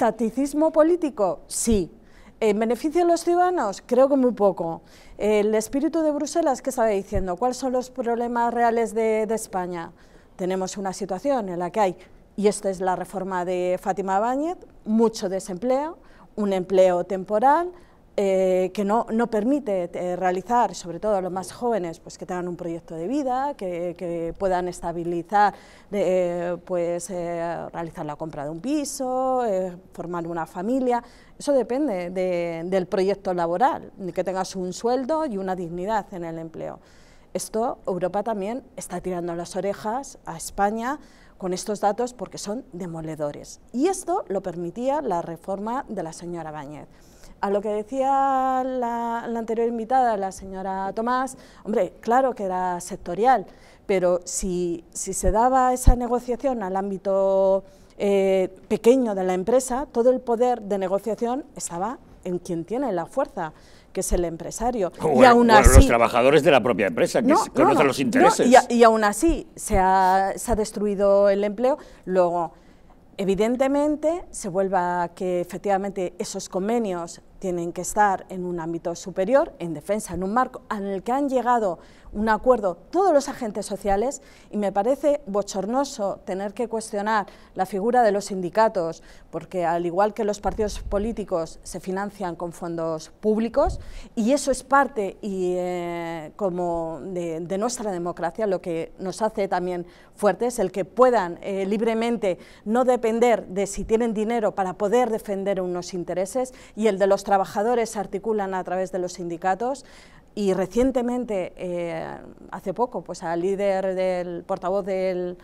Estaticismo político? Sí. ¿En beneficio de los ciudadanos? Creo que muy poco. ¿El espíritu de Bruselas qué estaba diciendo? ¿Cuáles son los problemas reales de, de España? Tenemos una situación en la que hay, y esta es la reforma de Fátima Báñez, mucho desempleo, un empleo temporal, eh, que no, no permite eh, realizar, sobre todo a los más jóvenes, pues que tengan un proyecto de vida, que, que puedan estabilizar, eh, pues, realizar la compra de un piso, formar una familia. Eso depende del proyecto laboral, que tengas un sueldo y una dignidad en el empleo. Esto Europa también está tirando las orejas a España con estos datos porque son demoledores. Y esto lo permitía la reforma de la señora Bañez a lo que decía la, anterior invitada, la señora Tomás, hombre, claro que era sectorial, pero si, se daba esa negociación al ámbito eh, pequeño de la empresa, todo el poder de negociación estaba en quien tiene la fuerza que es el empresario. y aún los trabajadores de la propia empresa, que conocen los intereses. Y, aún así se ha, se ha destruido el empleo. Luego, Evidentemente, se vuelva a que efectivamente esos convenios tienen que estar en un ámbito superior, en defensa, en un marco en el que han llegado un acuerdo todos los agentes sociales y me parece bochornoso tener que cuestionar la figura de los sindicatos, porque al igual que los partidos políticos se financian con fondos públicos y eso es parte y, eh, como de, nuestra democracia, lo que nos hace también fuertes, el que puedan eh, libremente no depender de si tienen dinero para poder defender unos intereses y el de los trabajadores se articulan a través de los sindicatos. Y recientemente, eh, hace poco, pues al líder del portavoz del